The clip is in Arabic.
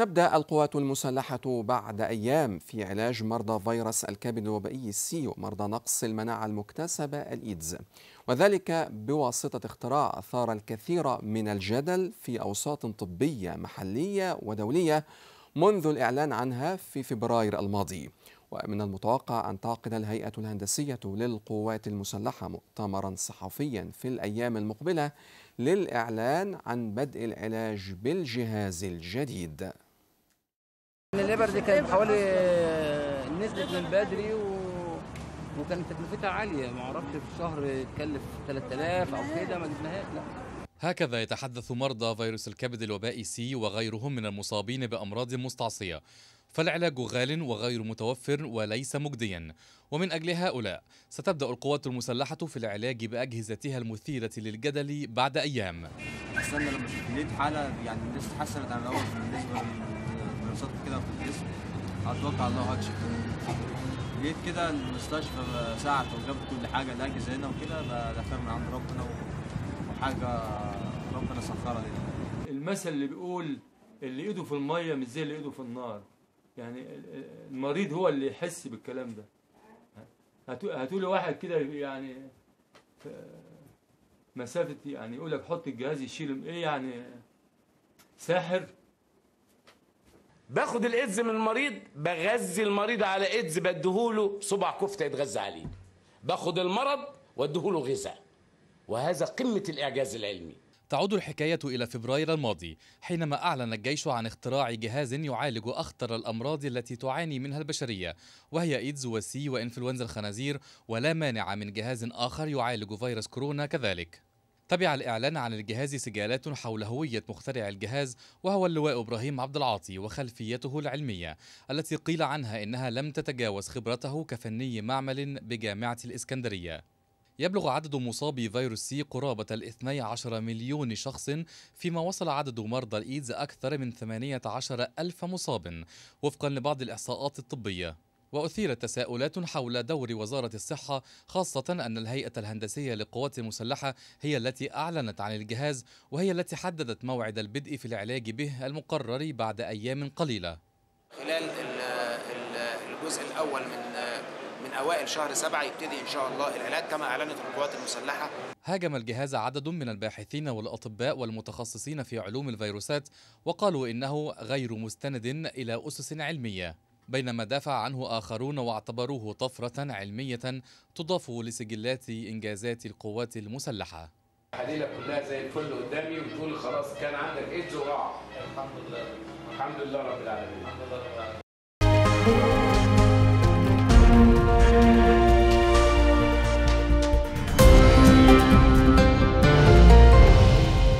تبدأ القوات المسلحة بعد أيام في علاج مرضى فيروس الكبد الوبائي السي ومرضى نقص المناعة المكتسبة الإيدز وذلك بواسطة اختراع أثار الكثير من الجدل في أوساط طبية محلية ودولية منذ الإعلان عنها في فبراير الماضي ومن المتوقع أن تعقد الهيئة الهندسية للقوات المسلحة مؤتمرا صحفيا في الأيام المقبلة للإعلان عن بدء العلاج بالجهاز الجديد الليبر دي كانت حوالي نزلت من بدري و... وكانت تكلفتها عاليه ما اعرفش في الشهر تكلف 3000 او كده ما جبناهاش لا هكذا يتحدث مرضى فيروس الكبد الوبائي سي وغيرهم من المصابين بامراض مستعصيه فالعلاج غال وغير متوفر وليس مجديا ومن أجل هؤلاء ستبدأ القوات المسلحة في العلاج بأجهزتها المثيرة للجدل بعد أيام استنى لما حالة يعني الناس اتحسنت عن الأول بالنسبة فيروسات كده في الجسم اتوقع الله هو هكشف جيت كده المستشفى ساعة وجابت كل حاجة الأجهزة هنا وكده ده خير من عند ربنا وحاجة ربنا سخرها لنا يعني. المثل اللي بيقول اللي ايده في المية مش زي اللي ايده في النار يعني المريض هو اللي يحس بالكلام ده هتقولي واحد كده يعني مسافة يعني يقول لك حط الجهاز يشيل ايه يعني ساحر باخد الايدز من المريض بغذي المريض على ايدز بديهوله صبع كفته يتغذى عليه باخد المرض واديهوله غذاء وهذا قمه الاعجاز العلمي تعود الحكاية إلى فبراير الماضي حينما أعلن الجيش عن اختراع جهاز يعالج أخطر الأمراض التي تعاني منها البشرية وهي إيدز وسي وإنفلونزا الخنازير ولا مانع من جهاز آخر يعالج فيروس كورونا كذلك تبع الإعلان عن الجهاز سجالات حول هوية مخترع الجهاز وهو اللواء إبراهيم عبد العاطي وخلفيته العلمية التي قيل عنها إنها لم تتجاوز خبرته كفني معمل بجامعة الإسكندرية يبلغ عدد مصابي فيروس سي قرابة ال 12 مليون شخص فيما وصل عدد مرضى الإيدز أكثر من 18 ألف مصاب وفقا لبعض الإحصاءات الطبية وأثيرت تساؤلات حول دور وزارة الصحة خاصة أن الهيئة الهندسية للقوات المسلحة هي التي أعلنت عن الجهاز وهي التي حددت موعد البدء في العلاج به المقرر بعد أيام قليلة خلال الجزء الأول من من أوائل شهر سبعة يبتدي إن شاء الله العلاج كما أعلنت القوات المسلحة هاجم الجهاز عدد من الباحثين والأطباء والمتخصصين في علوم الفيروسات وقالوا إنه غير مستند إلى أسس علمية بينما دافع عنه آخرون واعتبروه طفرة علمية تضاف لسجلات إنجازات القوات المسلحة الحليله كلها زي الفل قدامي وتقول خلاص كان عندك ايدز وقع الحمد لله الحمد لله رب العالمين